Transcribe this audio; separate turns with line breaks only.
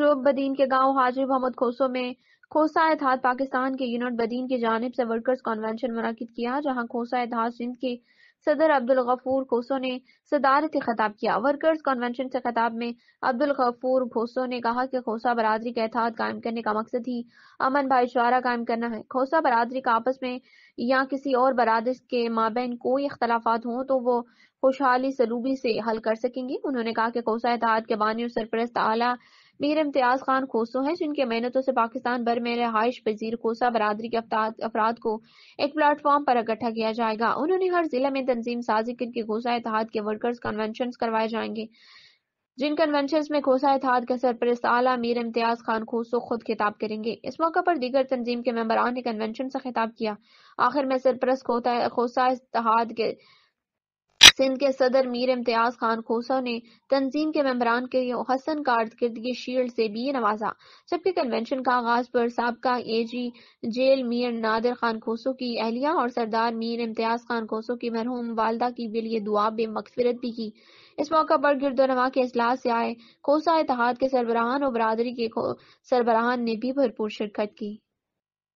पूर्व बदीन के गांव हाजिर मोहम्मद खोसो में खोसा एतहाद पाकिस्तान के यूनिट बदीन की जानब से वर्कर्स कॉन्वेंशन मुनद किया जहां खोसा एतहाद सिंध के सदर अब्दुल गफूर खोसो ने सदारत खिताब किया वर्कर्स कॉन्वेंशन से खिताब में अब्दुल गफूर खोसो ने कहा कि खोसा बरदरी के एतहाद कायम करने का मकसद ही अमन भाईचारा कायम करना है खोसा बरदरी का आपस में या किसी और बरदरी के माबेन कोई अख्तलाफा हों तो वो खुशहाली सलूबी से हल कर सकेंगी उन्होंने कहा की खोसा एतहाद के बानी और सरपरस्त आला मीर इम्तियाज खान खोसो है जिनके मेहनतों से पाकिस्तान भर में रहायश पजीर खोसा बरदरी के अफराद को एक प्लेटफॉर्म पर इकट्ठा किया जाएगा उन्होंने हर जिले में तंजीम साजी करके खोसा इतिहाद के वर्कर्स कन्वेंशन करवाए जाएंगे जिन कन्वेंशन में खोसा इतिहाद के सरपरस्त आला अमीर इम्तियाज खान खोसो खुद खिताब करेंगे इस मौके पर दीगर तंजीम के मेम्बरान ने कन्वेंशन से खिताब किया आखिर में सरपरस्त खोसा इतिहाद के सिंध के सदर मीर इम्तियाज खान खोसा ने तंजीम के मेम्बरान के लिए हसन का शील्ड से भी नवाजा जबकि कन्वेंशन का आगाज पर सबका ए जी जेल मीर नादिर खान खोसो की अहलिया और सरदार मीर इम्तियाज खान खोसो की महरूम वालदा की बिलिए दुआ बे बेमकफरत भी की इस मौका पर गिरदोनवा के अजलास से आए खोसा इतिहाद के सरबराहान और बरदरी के सरबराहान ने भी भरपूर शिरकत की